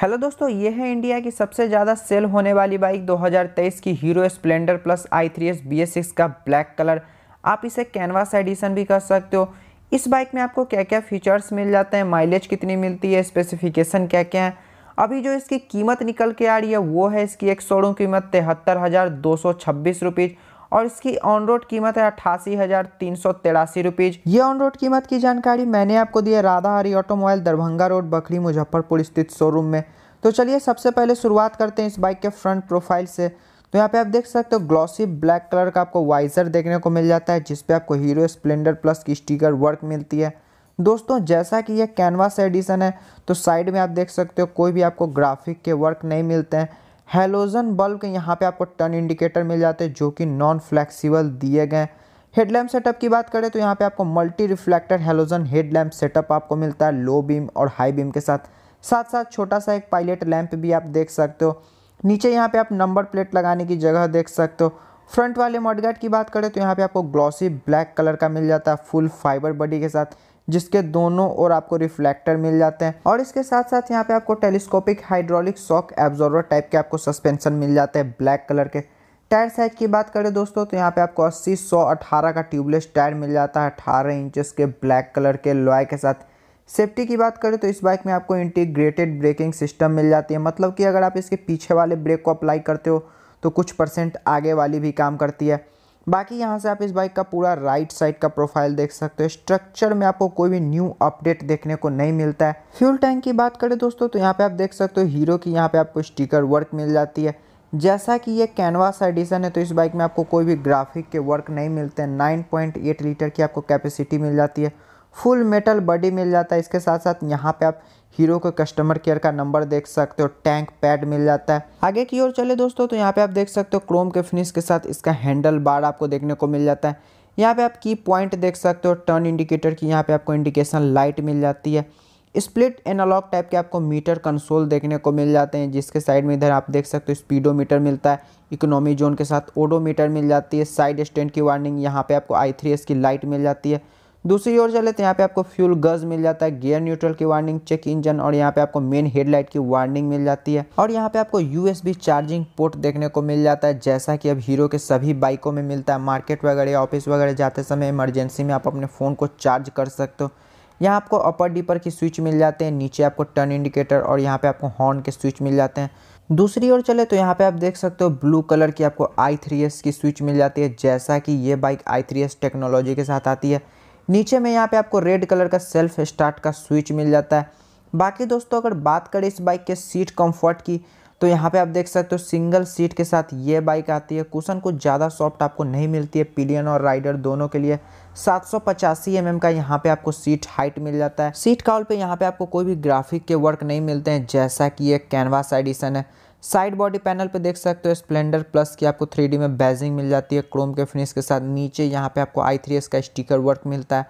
hello दोस्तों ये है इंडिया की सबसे ज़्यादा सेल होने वाली बाइक 2023 की Hero Splendor plus I three S B S six का ब्लैक कलर आप इसे कैनवास एडिशन भी कर सकते हो इस बाइक में आपको क्या क्या फीचर्स मिल जाते हैं माइलेज कितनी मिलती है स्पेसिफिकेशन क्या क्या है अभी जो इसकी कीमत निकल के आ रही है वो है इसकी एक शोरूम कीमत तिहत्तर हज़ार दो सौ छब्बीस रुपीज़ और इसकी ऑन रोड कीमत है अट्ठासी हज़ार तीन सौ तिरासी रुपीज़ ये ऑन रोड कीमत की जानकारी मैंने आपको दी है राधा हरी ऑटोमोबाइल दरभंगा रोड बखरी मुजफ्फरपुर स्थित शोरूम में तो चलिए सबसे पहले शुरुआत करते हैं इस बाइक के फ्रंट प्रोफाइल से तो यहाँ पे आप देख सकते हो ग्लॉसी ब्लैक कलर का आपको वाइजर देखने को मिल जाता है जिसपे आपको हीरो स्प्लेंडर प्लस की स्टिकर वर्क मिलती है दोस्तों जैसा कि यह कैनवास एडिशन है तो साइड में आप देख सकते हो कोई भी आपको ग्राफिक के वर्क नहीं मिलते हैं हेलोजन बल्ब के यहाँ पे आपको टर्न इंडिकेटर मिल जाते हैं जो कि नॉन फ्लैक्सीबल दिए गए हेडलैम्प सेटअप की बात करें तो यहाँ पे आपको multi reflector halogen headlamp setup आपको मिलता है लो बीम और हाई बीम के साथ साथ साथ छोटा सा एक पायलट लैंप भी आप देख सकते हो नीचे यहाँ पे आप नंबर प्लेट लगाने की जगह देख सकते हो फ्रंट वाले मॉडगार्ड की बात करें तो यहाँ पे आपको ग्लॉसी ब्लैक कलर का मिल जाता है फुल फाइबर बॉडी के साथ जिसके दोनों ओर आपको रिफ्लेक्टर मिल जाते हैं और इसके साथ साथ यहाँ पे आपको telescopic hydraulic shock absorber type के आपको सस्पेंशन मिल जाते हैं ब्लैक कलर के टायर साइज की बात करें दोस्तों तो यहाँ पे आपको अस्सी सौ अठारह का ट्यूबलेस टायर मिल जाता है अठारह इंचेस के ब्लैक कलर के लॉय के साथ सेफ्टी की बात करें तो इस बाइक में आपको इंटीग्रेटेड ब्रेकिंग सिस्टम मिल जाती है मतलब कि अगर आप इसके पीछे वाले ब्रेक को अप्लाई करते हो तो कुछ परसेंट आगे वाली भी काम करती है बाकी यहाँ से आप इस बाइक का पूरा राइट साइड का प्रोफाइल देख सकते हो स्ट्रक्चर में आपको कोई भी न्यू अपडेट देखने को नहीं मिलता है फ्यूल टैंक की बात करें दोस्तों तो यहाँ पे आप देख सकते हो हीरो की यहाँ पे आपको स्टिकर वर्क मिल जाती है जैसा कि ये कैनवास एडिशन है तो इस बाइक में आपको कोई भी ग्राफिक के वर्क नहीं मिलते हैं 9.8 लीटर की आपको कैपेसिटी मिल जाती है फुल मेटल बॉडी मिल जाता है इसके साथ साथ यहाँ पे आप हीरो के कस्टमर केयर का नंबर देख सकते हो टैंक पैड मिल जाता है आगे की ओर चले दोस्तों तो यहाँ पे आप देख सकते हो क्रोम के फिनिश के साथ इसका हैंडल बार आपको देखने को मिल जाता है यहाँ पे आप की पॉइंट देख सकते हो टर्न इंडिकेटर की यहाँ पे आपको इंडिकेशन लाइट मिल जाती है स्प्लिट एनालॉग टाइप के आपको मीटर कंसोल देखने को मिल जाते हैं जिसके साइड में इधर आप देख सकते हो स्पीडो मिलता है इकोनॉमी जोन के साथ ओडो मिल जाती है साइड स्टैंड की वार्निंग यहाँ पर आपको आई की लाइट मिल जाती है दूसरी ओर चले तो यहाँ पे आपको फ्यूल गज मिल जाता है गियर न्यूट्रल की वार्निंग चेक इंजन और यहाँ पे आपको मेन हेडलाइट की वार्निंग मिल जाती है और यहाँ पे आपको यूएसबी चार्जिंग पोर्ट देखने को मिल जाता है जैसा कि अब हीरो के सभी बाइकों में मिलता है मार्केट वगैरह या ऑफिस वगैरह जाते समय इमरजेंसी में आप अपने फ़ोन को चार्ज कर सकते हो यहाँ आपको अपर डीपर की स्विच मिल जाते हैं नीचे आपको टर्न इंडिकेटर और यहाँ पे आपको हॉर्न के स्विच मिल जाते हैं दूसरी ओर चले तो यहाँ पे आप देख सकते हो ब्लू कलर की आपको आई थ्री एस की स्विच मिल जाती है जैसा कि ये bike I three S technology के साथ आती है नीचे में यहाँ पे आपको रेड कलर का सेल्फ स्टार्ट का स्विच मिल जाता है बाकी दोस्तों अगर बात करें इस बाइक के सीट कंफर्ट की तो यहाँ पे आप देख सकते हो सिंगल सीट के साथ ये बाइक आती है कुशन कुछ ज़्यादा सॉफ्ट आपको नहीं मिलती है पिलियन और राइडर दोनों के लिए सात सौ पचासी एम एम का यहाँ पे आपको सीट हाइट मिल जाता है सीट काउल पे यहाँ पे आपको कोई भी ग्राफिक के वर्क नहीं मिलते हैं जैसा कि ये कैनवास एडिशन है साइड बॉडी पैनल पे देख सकते हो स्प्लेंडर प्लस की आपको थ्री में बैजिंग मिल जाती है क्रोम के फिनिश के साथ नीचे यहाँ पे आपको आई थ्री एस का स्टिकर वर्क मिलता है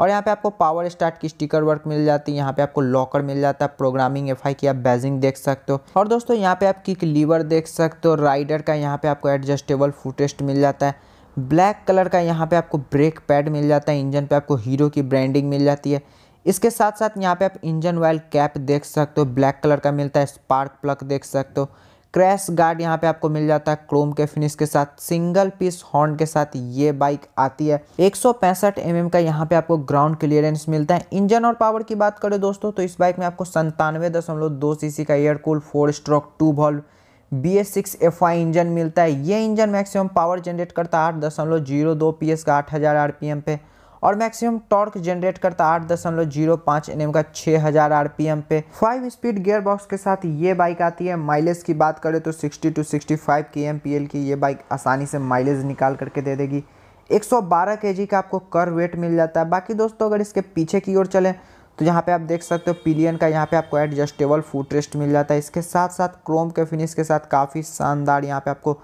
और यहाँ पे आपको पावर स्टार्ट की स्टिकर वर्क मिल जाती है यहाँ पे आपको लॉकर मिल जाता है प्रोग्रामिंग एफ की आप बैजिंग देख सकते हो और दोस्तों यहाँ पे आप किक लीवर देख सकते हो राइडर का यहाँ पे आपको एडजस्टेबल फुटेस्ट मिल जाता है ब्लैक कलर का यहाँ पे आपको ब्रेक पैड मिल जाता है इंजन पे आपको हीरो की ब्रांडिंग मिल जाती है इसके साथ साथ यहाँ पे आप इंजन ऑयल कैप देख सकते हो ब्लैक कलर का मिलता है स्पार्क प्लग देख सकते हो क्रैश गार्ड यहाँ पे आपको मिल जाता है क्रोम के फिनिश के साथ सिंगल पीस हॉर्न के साथ ये बाइक आती है 165 सौ mm का यहाँ पे आपको ग्राउंड क्लियरेंस मिलता है इंजन और पावर की बात करें दोस्तों तो इस बाइक में आपको संतानवे दशमलव दो सी का air cool four stroke two valve B S six F I engine मिलता है ये इंजन मैक्सिमम पावर जनरेट करता है आठ दशमलव जीरो दो पी एस का आठ हज़ार आर पी एम पे और मैक्सिमम टॉर्क जनरेट करता आठ दशमलव जीरो पाँच एन का छः हज़ार आर पे फाइव स्पीड गियर बॉक्स के साथ ये बाइक आती है माइलेज की बात करें तो sixty two sixty five K M की ये बाइक आसानी से माइलेज निकाल करके दे देगी 112 केजी का आपको कर वेट मिल जाता है बाकी दोस्तों अगर इसके पीछे की ओर चलें तो यहाँ पे आप देख सकते हो पिलियन का यहाँ पे आपको एडजस्टेबल फूट रेस्ट मिल जाता है इसके साथ साथ क्रोम के फिनिश के साथ काफ़ी शानदार यहाँ पे आपको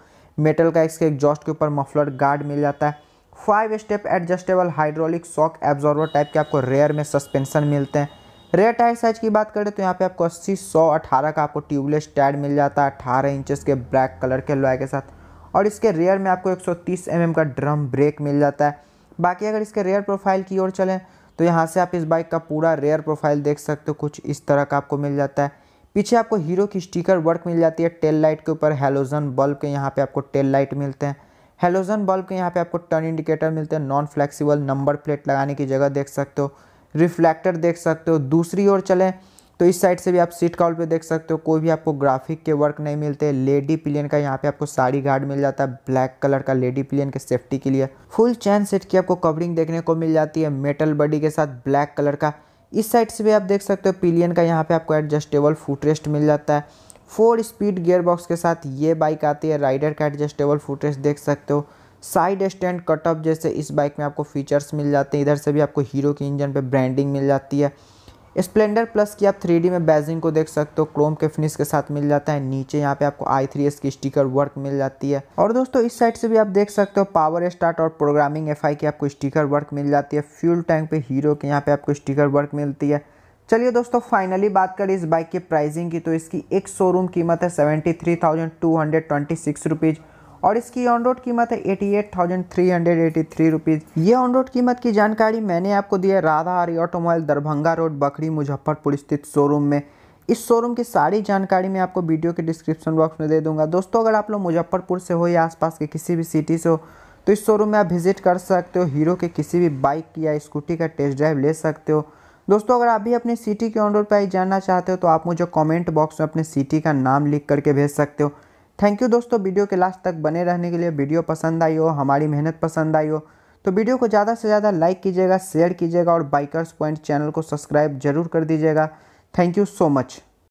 मेटल का इसके एग्जॉस्ट के ऊपर मफलर गार्ड मिल जाता है five step adjustable hydraulic shock absorber type के आपको रेयर में सस्पेंशन मिलते हैं रेयर टायर साइज की बात करें तो यहाँ पे आपको अस्सी सौ अठारह का आपको ट्यूबलेस टायर मिल जाता है अठारह इंचेस के ब्लैक कलर के लोहे के साथ और इसके रेयर में आपको एक सौ mm का ड्रम ब्रेक मिल जाता है बाकी अगर इसके रेयर प्रोफाइल की ओर चलें तो यहाँ से आप इस बाइक का पूरा रेयर प्रोफाइल देख सकते हो कुछ इस तरह का आपको मिल जाता है पीछे आपको हीरो की स्टिकर वर्क मिल जाती है टेल लाइट के ऊपर हेलोजन बल्ब के यहाँ पे आपको टेल लाइट मिलते हैं हेलोजन बल्ब के यहाँ पे आपको टर्न इंडिकेटर मिलते हैं नॉन फ्लेक्सिबल नंबर प्लेट लगाने की जगह देख सकते हो रिफ्लेक्टर देख सकते हो दूसरी ओर चलें तो इस साइड से भी आप सीट काउल पे देख सकते हो कोई भी आपको ग्राफिक के वर्क नहीं मिलते लेडी पिलियन का यहाँ पे आपको साड़ी गार्ड मिल जाता है ब्लैक कलर का लेडी पिलियन के सेफ्टी के लिए फुल चैन सेट की आपको कवरिंग देखने को मिल जाती है मेटल बॉडी के साथ ब्लैक कलर का इस साइड से भी आप देख सकते हो पिलियन का यहाँ पे आपको एडजस्टेबल फुटरेस्ट मिल जाता है फोर स्पीड गियर बॉक्स के साथ ये बाइक आती है राइडर का एडजस्टेबल फुटेज देख सकते हो साइड स्टैंड कटअप जैसे इस बाइक में आपको फीचर्स मिल जाते हैं इधर से भी आपको हीरो के इंजन पे ब्रांडिंग मिल जाती है स्प्लेंडर प्लस की आप थ्री में बैजिंग को देख सकते हो क्रोम के फिनिश के साथ मिल जाता है नीचे यहाँ पे आपको आई थ्री एस की स्टिकर वर्क मिल जाती है और दोस्तों इस साइड से भी आप देख सकते हो पावर स्टार्ट और प्रोग्रामिंग एफ की आपको स्टिकर वर्क मिल जाती है फ्यूल टैंक पे हीरो के यहाँ पे आपको स्टिकर वर्क मिलती है चलिए दोस्तों फाइनली बात करें इस बाइक के प्राइसिंग की तो इसकी एक शोरूम कीमत है seventy three thousand two hundred twenty six rupees और इसकी ऑन रोड कीमत है eighty eight thousand three hundred eighty three rupees ये ऑन रोड कीमत की जानकारी मैंने आपको दी है राधा हरी ऑटोमोबाइल दरभंगा रोड बखरी मुजफ्फरपुर स्थित शोरूम में इस शोरूम की सारी जानकारी मैं आपको वीडियो के डिस्क्रिप्शन बॉक्स में दे दूंगा दोस्तों अगर आप लोग मुजफ्फरपुर से हो या आसपास के किसी भी सिटी से हो तो इस शोरूम में आप विजिट कर सकते हो हीरो के किसी भी बाइक या स्कूटी का टेस्ट ड्राइव ले सकते हो दोस्तों अगर आप भी अपने सिटी के ऑन रोड प्राइस जानना चाहते हो तो आप मुझे कमेंट बॉक्स में अपने सिटी का नाम लिख करके भेज सकते हो थैंक यू दोस्तों वीडियो के लास्ट तक बने रहने के लिए वीडियो पसंद आई हो हमारी मेहनत पसंद आई हो तो वीडियो को ज़्यादा से ज़्यादा लाइक कीजिएगा शेयर कीजिएगा और बाइकर्स पॉइंट चैनल को सब्सक्राइब जरूर कर दीजिएगा थैंक यू सो मच